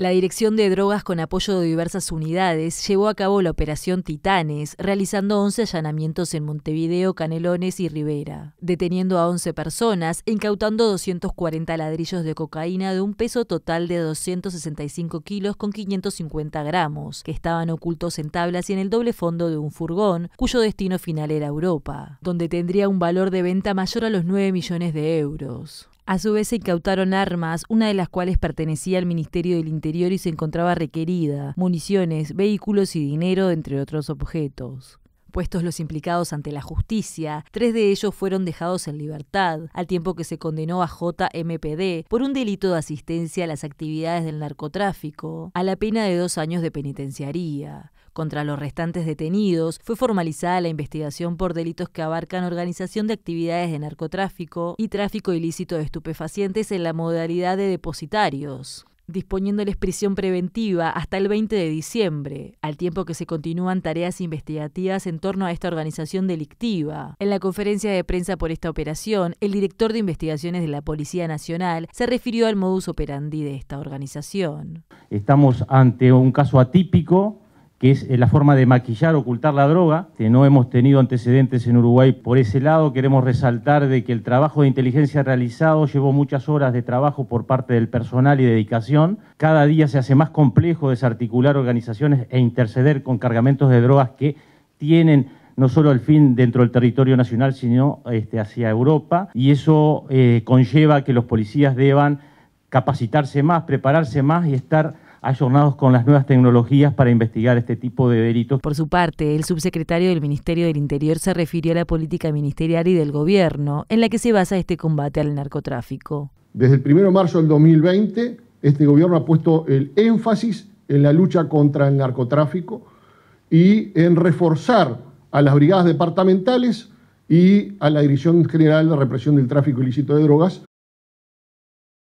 La Dirección de Drogas, con apoyo de diversas unidades, llevó a cabo la operación Titanes, realizando 11 allanamientos en Montevideo, Canelones y Rivera, deteniendo a 11 personas e incautando 240 ladrillos de cocaína de un peso total de 265 kilos con 550 gramos, que estaban ocultos en tablas y en el doble fondo de un furgón, cuyo destino final era Europa, donde tendría un valor de venta mayor a los 9 millones de euros. A su vez se incautaron armas, una de las cuales pertenecía al Ministerio del Interior y se encontraba requerida, municiones, vehículos y dinero, entre otros objetos. Puestos los implicados ante la justicia, tres de ellos fueron dejados en libertad, al tiempo que se condenó a JMPD por un delito de asistencia a las actividades del narcotráfico, a la pena de dos años de penitenciaría contra los restantes detenidos, fue formalizada la investigación por delitos que abarcan organización de actividades de narcotráfico y tráfico ilícito de estupefacientes en la modalidad de depositarios disponiéndoles prisión preventiva hasta el 20 de diciembre, al tiempo que se continúan tareas investigativas en torno a esta organización delictiva. En la conferencia de prensa por esta operación, el director de investigaciones de la Policía Nacional se refirió al modus operandi de esta organización. Estamos ante un caso atípico que es eh, la forma de maquillar, ocultar la droga. que No hemos tenido antecedentes en Uruguay por ese lado. Queremos resaltar de que el trabajo de inteligencia realizado llevó muchas horas de trabajo por parte del personal y dedicación. Cada día se hace más complejo desarticular organizaciones e interceder con cargamentos de drogas que tienen no solo el fin dentro del territorio nacional, sino este, hacia Europa. Y eso eh, conlleva que los policías deban capacitarse más, prepararse más y estar ayornados con las nuevas tecnologías para investigar este tipo de delitos. Por su parte, el subsecretario del Ministerio del Interior se refirió a la política ministerial y del gobierno en la que se basa este combate al narcotráfico. Desde el 1 de marzo del 2020, este gobierno ha puesto el énfasis en la lucha contra el narcotráfico y en reforzar a las brigadas departamentales y a la Dirección General de Represión del Tráfico Ilícito de Drogas